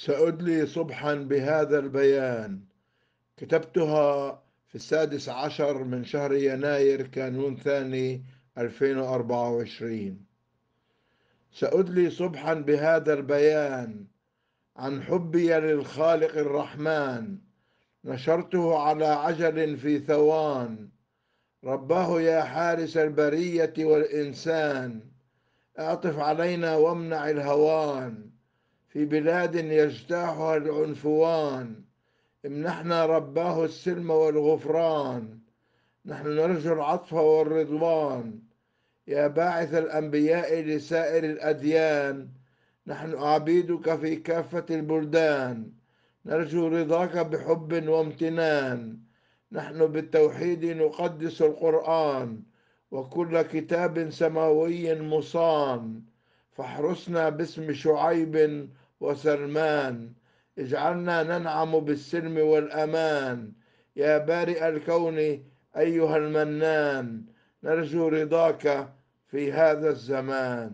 سأدلي صبحا بهذا البيان كتبتها في السادس عشر من شهر يناير كانون ثاني 2024 سأدلي صبحا بهذا البيان عن حبي للخالق الرحمن نشرته على عجل في ثوان رباه يا حارس البرية والإنسان اعطف علينا وامنع الهوان في بلاد يجتاحها العنفوان امنحنا رباه السلم والغفران نحن نرجو العطف والرضوان يا باعث الأنبياء لسائر الأديان نحن عبيدك في كافة البلدان نرجو رضاك بحب وامتنان نحن بالتوحيد نقدس القرآن وكل كتاب سماوي مصان فاحرسنا باسم شعيب وسلمان اجعلنا ننعم بالسلم والأمان يا بارئ الكون أيها المنان نرجو رضاك في هذا الزمان